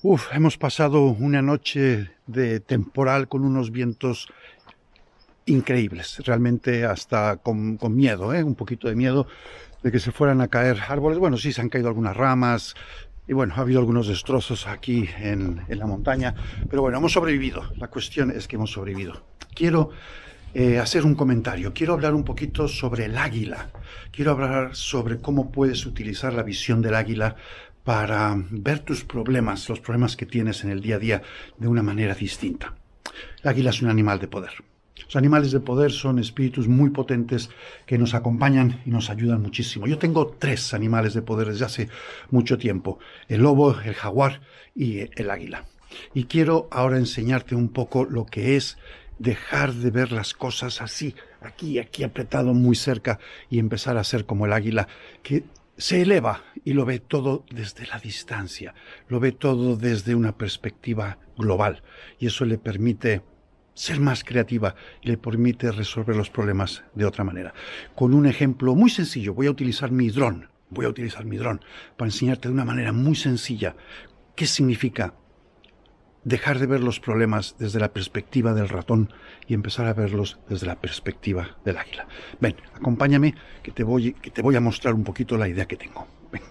Uf, hemos pasado una noche de temporal con unos vientos increíbles, realmente hasta con, con miedo, ¿eh? un poquito de miedo de que se fueran a caer árboles. Bueno, sí, se han caído algunas ramas y bueno, ha habido algunos destrozos aquí en, en la montaña, pero bueno, hemos sobrevivido. La cuestión es que hemos sobrevivido. Quiero eh, hacer un comentario. Quiero hablar un poquito sobre el águila. Quiero hablar sobre cómo puedes utilizar la visión del águila para ver tus problemas, los problemas que tienes en el día a día, de una manera distinta. El águila es un animal de poder. Los animales de poder son espíritus muy potentes que nos acompañan y nos ayudan muchísimo. Yo tengo tres animales de poder desde hace mucho tiempo, el lobo, el jaguar y el águila. Y quiero ahora enseñarte un poco lo que es dejar de ver las cosas así, aquí, aquí apretado muy cerca y empezar a ser como el águila, que se eleva y lo ve todo desde la distancia, lo ve todo desde una perspectiva global y eso le permite ser más creativa y le permite resolver los problemas de otra manera. Con un ejemplo muy sencillo, voy a utilizar mi dron, voy a utilizar mi dron para enseñarte de una manera muy sencilla qué significa dejar de ver los problemas desde la perspectiva del ratón y empezar a verlos desde la perspectiva del águila. Ven, acompáñame que te voy, que te voy a mostrar un poquito la idea que tengo. Ven.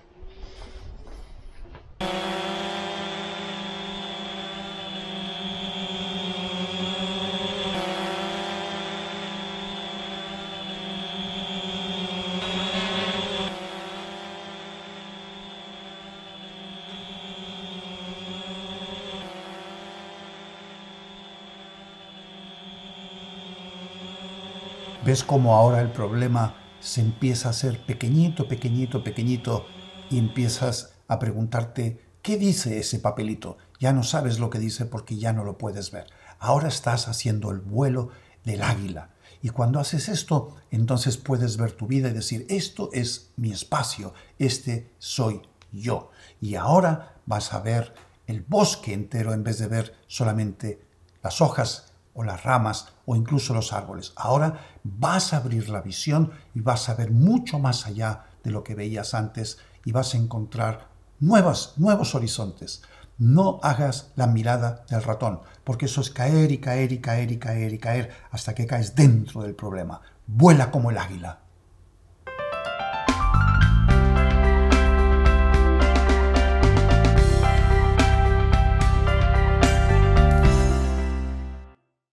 ¿Ves cómo ahora el problema se empieza a hacer pequeñito, pequeñito, pequeñito y empiezas a preguntarte, ¿qué dice ese papelito? Ya no sabes lo que dice porque ya no lo puedes ver. Ahora estás haciendo el vuelo del águila. Y cuando haces esto, entonces puedes ver tu vida y decir, esto es mi espacio, este soy yo. Y ahora vas a ver el bosque entero en vez de ver solamente las hojas o las ramas o incluso los árboles. Ahora vas a abrir la visión y vas a ver mucho más allá de lo que veías antes y vas a encontrar nuevas, nuevos horizontes. No hagas la mirada del ratón, porque eso es caer y caer y caer y caer y caer hasta que caes dentro del problema. Vuela como el águila.